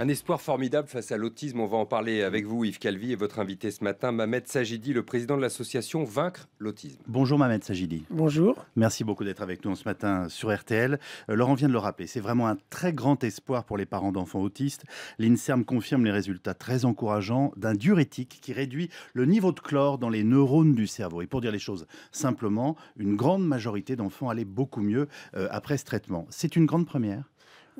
Un espoir formidable face à l'autisme. On va en parler avec vous, Yves Calvi, et votre invité ce matin, Mamed Sajidi, le président de l'association Vaincre l'autisme. Bonjour Mamed Sajidi. Bonjour. Merci beaucoup d'être avec nous ce matin sur RTL. Euh, Laurent vient de le rappeler, c'est vraiment un très grand espoir pour les parents d'enfants autistes. L'INSERM confirme les résultats très encourageants d'un diurétique qui réduit le niveau de chlore dans les neurones du cerveau. Et pour dire les choses simplement, une grande majorité d'enfants allaient beaucoup mieux euh, après ce traitement. C'est une grande première.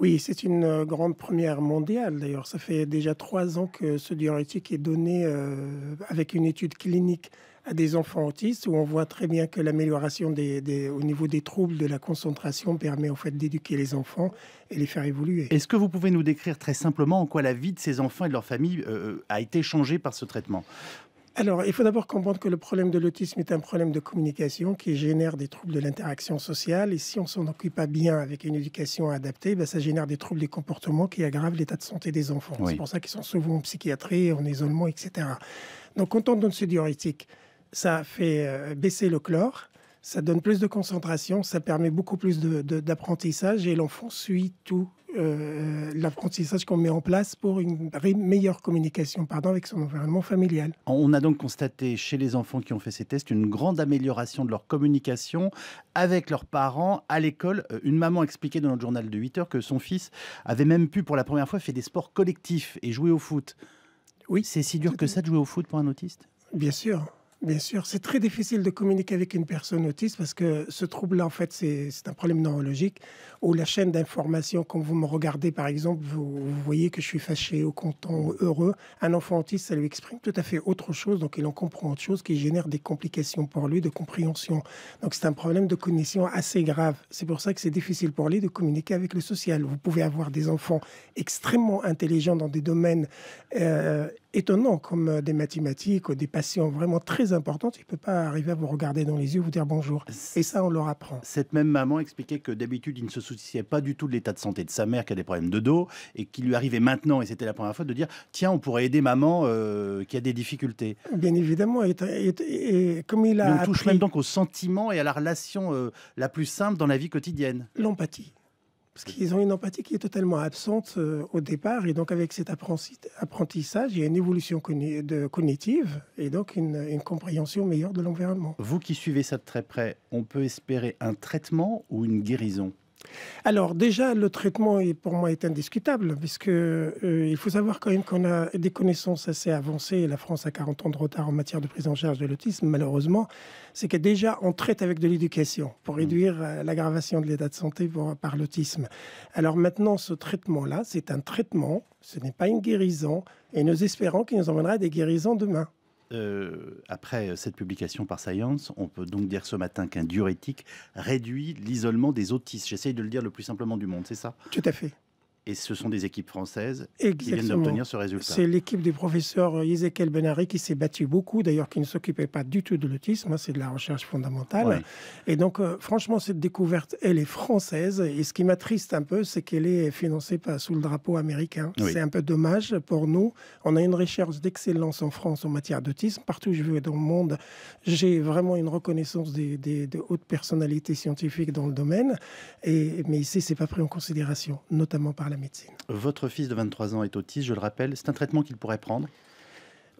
Oui, c'est une euh, grande première mondiale d'ailleurs. Ça fait déjà trois ans que ce diurétique est donné euh, avec une étude clinique à des enfants autistes où on voit très bien que l'amélioration au niveau des troubles de la concentration permet en fait d'éduquer les enfants et les faire évoluer. Est-ce que vous pouvez nous décrire très simplement en quoi la vie de ces enfants et de leur famille euh, a été changée par ce traitement alors, il faut d'abord comprendre que le problème de l'autisme est un problème de communication qui génère des troubles de l'interaction sociale. Et si on s'en occupe pas bien avec une éducation adaptée, ben, ça génère des troubles des comportements qui aggravent l'état de santé des enfants. C'est pour ça qu'ils sont souvent en psychiatrie, en isolement, etc. Donc, quand on donne ce diurétique, ça fait euh, baisser le chlore ça donne plus de concentration, ça permet beaucoup plus d'apprentissage et l'enfant suit tout euh, l'apprentissage qu'on met en place pour une meilleure communication pardon, avec son environnement familial. On a donc constaté chez les enfants qui ont fait ces tests une grande amélioration de leur communication avec leurs parents à l'école. Euh, une maman expliquait dans notre journal de 8 heures que son fils avait même pu pour la première fois faire des sports collectifs et jouer au foot. Oui. C'est si dur que ça de jouer au foot pour un autiste Bien sûr. Bien sûr, c'est très difficile de communiquer avec une personne autiste parce que ce trouble-là, en fait, c'est un problème neurologique où la chaîne d'information, quand vous me regardez, par exemple, vous, voyez que je suis fâché ou content ou heureux. Un enfant autiste, ça lui exprime tout à fait autre chose, donc il en comprend autre chose qui génère des complications pour lui de compréhension. Donc c'est un problème de cognition assez grave. C'est pour ça que c'est difficile pour lui de communiquer avec le social. Vous pouvez avoir des enfants extrêmement intelligents dans des domaines... Euh, étonnant, comme euh, des mathématiques, ou des passions vraiment très importantes. Il ne peut pas arriver à vous regarder dans les yeux, vous dire bonjour. Et ça, on leur apprend. Cette même maman expliquait que d'habitude, il ne se souciait pas du tout de l'état de santé de sa mère qui a des problèmes de dos et qu'il lui arrivait maintenant, et c'était la première fois, de dire tiens, on pourrait aider maman euh, qui a des difficultés. Bien évidemment. Et, comme il a. touche même donc au sentiment et à la relation euh, la plus simple dans la vie quotidienne. L'empathie parce qu'ils ont une empathie qui est totalement absente euh, au départ. Et donc, avec cet apprentissage, il y a une évolution cognitive et donc une compréhension meilleure de l'environnement. Vous qui suivez ça de très près, on peut espérer un traitement ou une guérison alors déjà, le traitement est, pour moi est indiscutable, puisque euh, il faut savoir quand même qu'on a des connaissances assez avancées, la France a 40 ans de retard en matière de prise en charge de l'autisme, malheureusement, c'est que déjà on traite avec de l'éducation pour mmh. réduire euh, l'aggravation de l'état de santé par l'autisme. Alors maintenant, ce traitement-là, c'est un traitement, ce n'est pas une guérison, et nous espérons qu'il nous emmènera à des guérisons demain. Euh, après cette publication par Science, on peut donc dire ce matin qu'un diurétique réduit l'isolement des autistes. J'essaye de le dire le plus simplement du monde, c'est ça Tout à fait. Et ce sont des équipes françaises qui viennent d'obtenir ce résultat. C'est l'équipe du professeur Ezekiel Benari qui s'est battu beaucoup, d'ailleurs qui ne s'occupait pas du tout de l'autisme, hein, c'est de la recherche fondamentale. Et donc, euh, franchement, cette découverte, elle est française. Et ce qui m'attriste un peu, c'est qu'elle est financée sous le drapeau américain. C'est un peu dommage pour nous. On a une recherche d'excellence en France en matière d'autisme. Partout où je vais dans le monde, j'ai vraiment une reconnaissance des, hautes personnalités scientifiques dans le domaine. Et, mais ici, c'est pas pris en considération, notamment par la médecine. Votre fils de 23 ans est autiste, je le rappelle. C'est un traitement qu'il pourrait prendre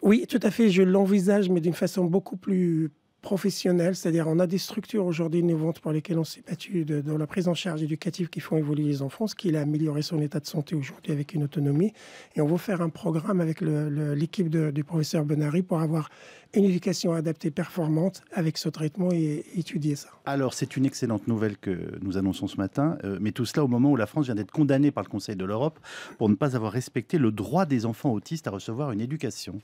Oui, tout à fait. Je l'envisage, mais d'une façon beaucoup plus professionnels, c'est-à-dire on a des structures aujourd'hui innovantes pour lesquelles on s'est battu dans la prise en charge éducative qui font évoluer les enfants, ce qui a amélioré son état de santé aujourd'hui avec une autonomie. Et on veut faire un programme avec l'équipe du professeur Benari pour avoir une éducation adaptée performante avec ce traitement et, étudier ça. Alors c'est une excellente nouvelle que nous annonçons ce matin, euh, mais tout cela au moment où la France vient d'être condamnée par le Conseil de l'Europe pour ne pas avoir respecté le droit des enfants autistes à recevoir une éducation.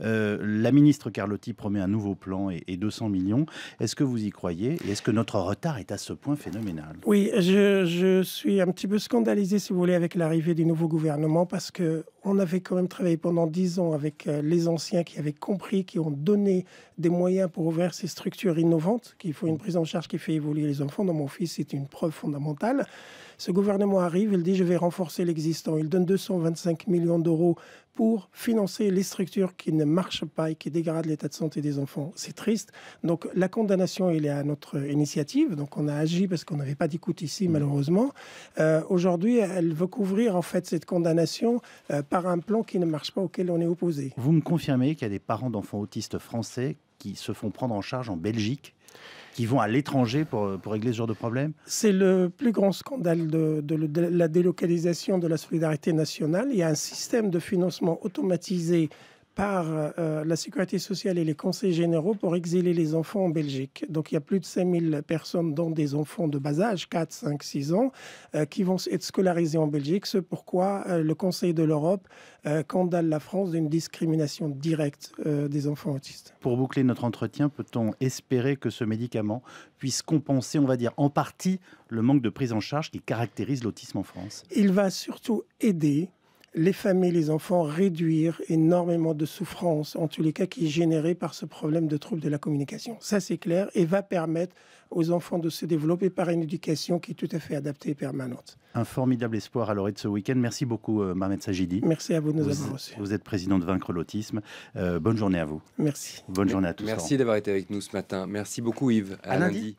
Euh, la ministre Carlotti promet un nouveau plan et, et millions. Est-ce que vous y croyez Et est-ce que notre retard est à ce point phénoménal Oui, je, je, suis un petit peu scandalisé, si vous voulez, avec l'arrivée du nouveau gouvernement parce que on avait quand même travaillé pendant dix ans avec euh, les anciens qui avaient compris, qui ont donné des moyens pour ouvrir ces structures innovantes, qu'il faut une prise en charge qui fait évoluer les enfants. Dans mon fils, c'est une preuve fondamentale. Ce gouvernement arrive, il dit je vais renforcer l'existant. Il donne 225 millions d'euros pour financer les structures qui ne marchent pas et qui dégradent l'état de santé des enfants. C'est triste. Donc la condamnation, elle est à notre initiative. Donc on a agi parce qu'on n'avait pas d'écoute ici, malheureusement. Euh, aujourd'hui, elle veut couvrir en fait cette condamnation euh, par par un plan qui ne marche pas, auquel on est opposé. Vous me confirmez qu'il y a des parents d'enfants autistes français qui se font prendre en charge en Belgique qui vont à l'étranger pour, pour, régler ce genre de problème C'est le plus grand scandale de, de, la délocalisation de la solidarité nationale. Il y a un système de financement automatisé par euh, euh, la sécurité sociale et les conseils généraux pour exiler les enfants en Belgique. Donc il y a plus de 5000 personnes, dont des enfants de bas âge, 4, 5, 6 ans, euh, qui vont être scolarisés en Belgique. C'est pourquoi le Conseil de l'Europe condamne la France d'une discrimination directe des enfants autistes. Pour boucler notre entretien, peut-on espérer que ce médicament puisse compenser, on va dire, en partie le manque de prise en charge qui caractérise l'autisme en France Il va surtout aider les familles, les enfants réduire énormément de souffrance, en tous les cas qui est générée par ce problème de trouble de la communication. Ça, c'est clair, et va permettre aux enfants de se développer par une éducation qui est tout à fait adaptée et permanente. Un formidable espoir à l'orée de ce week-end. Merci beaucoup, euh, Sajidi. Merci à vous de nous vous, avoir Vous êtes président de Vaincre l'autisme. Euh, bonne journée à vous. Merci. Bonne journée à tous. Merci d'avoir été avec nous ce matin. Merci beaucoup, Yves. À, lundi.